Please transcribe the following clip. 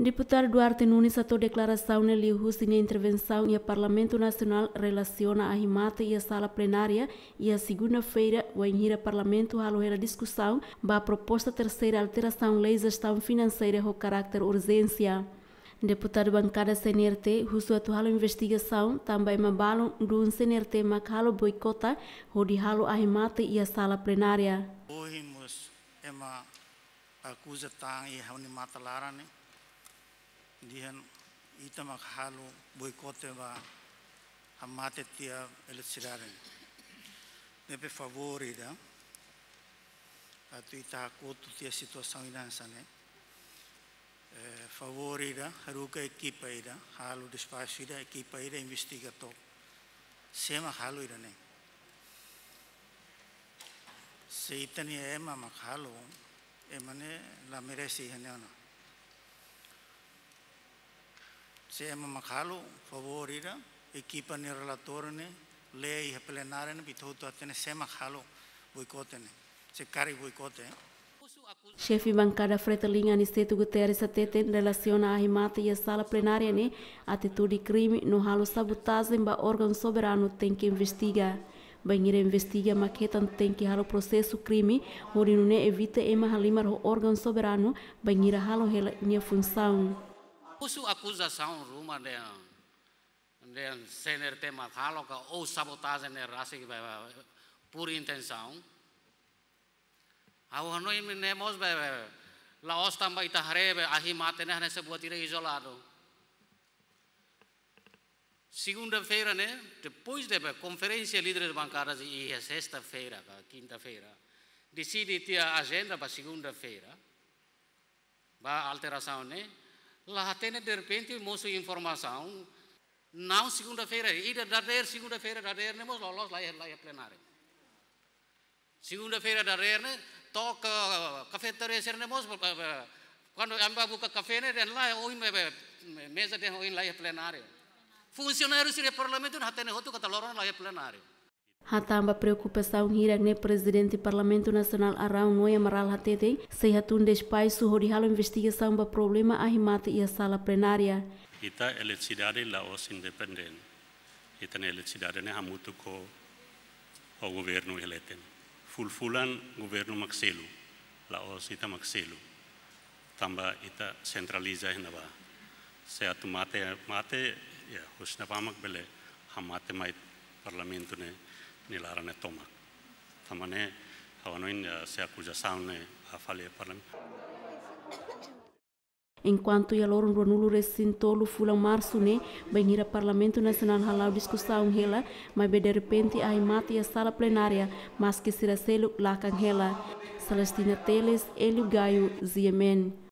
Deputado Duarte Nunes atou declaração na Liuhus na intervenção e a Parlamento Nacional relaciona a rimata e a sala plenária e a segunda-feira o Enhira Parlamento aloeira discussão da proposta terceira alteração leis gestão financeira com carácter urgência. Deputado bancada CNRT, russo atual investigação também mabalam do CNRT macalo boicota, rodihalo a rimata e a sala plenária. Hoje, é uma acusa tá e é a mata larane. Né? dihan ita mak halu boikote ba amate tia elitsiraren. Nepe favori da atu ita kotu tia situasang inansan e. Favori da haruka ekipa ida halu dispasi da ekipa ida investigato. Sema halu ida ne. Seitani ema mak halu emane la meresi hanyana. Sema Macalo, favorita, equipa ne relatorne, lei e plenarene, pitoto atene, Sema Macalo, boicotene, se cari boicotene. Chefe bancada Fretalinha Aniceto Guterres atete relaciona a remata e a sala plenária né atitude crime no o sabotagem ba órgão soberano tem que investigar. Banheira investiga maqueta tem que ralo processo crime, onde evita ema halimar órgão soberano, banheira ralo rela função. Puxo acusação ruma de de sener tema caloca ou sabotagem de raça por intenção. Ao ano iminemos bebe Laos também está rebe ahimate não se boa tira isolado. Segunda-feira, né? Depois da conferência líderes bancários e é sexta-feira, quinta-feira, decidir ter a agenda para segunda-feira. Para alteração, né? lá tem de repente moço informação não segunda-feira e da der segunda-feira da der nemos lolos lá lá plenário segunda-feira da der né toca cafeteria ser nemos quando amba buka café né den lá em né, mesa den oi lá é plenário funcionários do parlamento não tem outro catalorão lá é plenário Hatamba preocupação hira ne presidente do Parlamento Nacional Arão Noi Amaral Hatete, se hatun despai suhorihalo investigação ba problema arrimata e a sala plenária. Ita eletricidade os independente. Ita eletricidade ne hamutu ko o governo eleten. Fulfulan governo maxelu. os ita maxelu. Tamba ita centraliza hinaba. Se atumate mate mate ya husnapamak bele hamate mai parlamento ne niillä toma. Tämä on ne, se kun se a falia parlamento. Enquanto ia lor rua nulu resintolo fula março né, banheira Parlamento Nacional halau discussão hela, mas de repente ai mate a sala plenária, mas que será selo lacan hela. Celestina Teles, Elio Gaio, Ziemen.